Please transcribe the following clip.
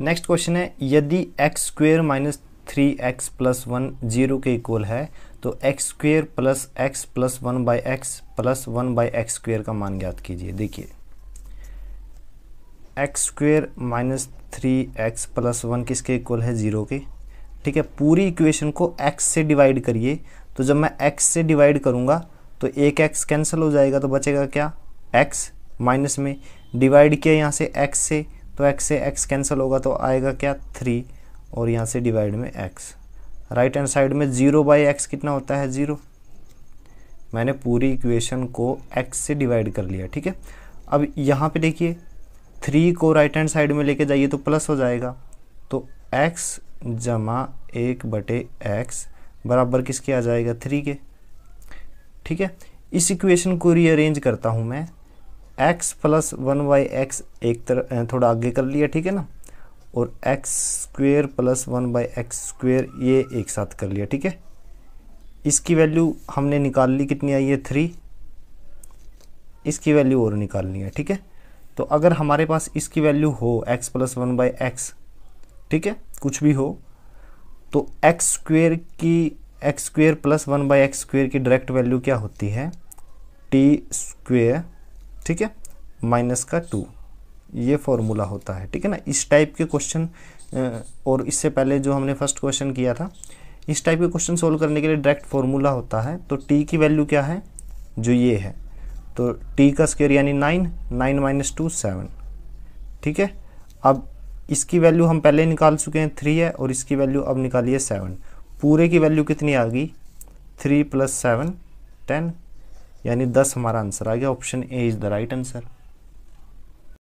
next question है यदि x square minus three x plus one zero के equal है तो x square plus x plus one by x plus one by x square का मान ज्ञात कीजिए देखिए x square minus three x plus one किसके इक्वल है ज़ीरो के ठीक है पूरी इक्वेशन को एक्स से डिवाइड करिए तो जब मैं एक्स से डिवाइड करूँगा तो एक एक्स कैंसिल हो जाएगा तो बचेगा क्या एक्स माइनस में डिवाइड किया यहाँ से एक्स से तो एक्स से एक्स कैंसिल होगा तो आएगा क्या थ्री और यहाँ से डिवाइड में एक्स राइट हैंड साइड में ज़ीरो बाई एक्स कितना होता है ज़ीरो मैंने पूरी इक्वेशन को एक्स से डिवाइड कर लिया ठीक है अब यहाँ पे देखिए थ्री को राइट हैंड साइड में लेके जाइए तो प्लस हो जाएगा तो एक्स जमा एक बटे एक्स बराबर किसके आ जाएगा थ्री के ठीक है इस इक्वेशन को रीअरेंज करता हूँ मैं x plus one by x एक तरह थोड़ा आगे कर लिया ठीक है ना और x square plus one by x square ये एक साथ कर लिया ठीक है इसकी वैल्यू हमने निकाल ली कितनी आई है थ्री इसकी वैल्यू और निकालनी है ठीक है तो अगर हमारे पास इसकी वैल्यू हो x plus one by x ठीक है कुछ भी हो तो एक्स स्क्वेयर की x square plus one by x square की डायरेक्ट वैल्यू क्या होती है टी स्क्वेयर ठीक है माइनस का टू ये फॉर्मूला होता है ठीक है ना इस टाइप के क्वेश्चन और इससे पहले जो हमने फर्स्ट क्वेश्चन किया था इस टाइप के क्वेश्चन सोल्व करने के लिए डायरेक्ट फॉर्मूला होता है तो टी की वैल्यू क्या है जो ये है तो टी का स्केयर यानी nine nine minus two seven ठीक है अब इसकी वैल्यू हम पहले निकाल चुके हैं थ्री है और इसकी वैल्यू अब निकालिए सेवन पूरे की वैल्यू कितनी आ गई थ्री प्लस सेवन टेन यानी दस हमारा आंसर आ गया option A is the right answer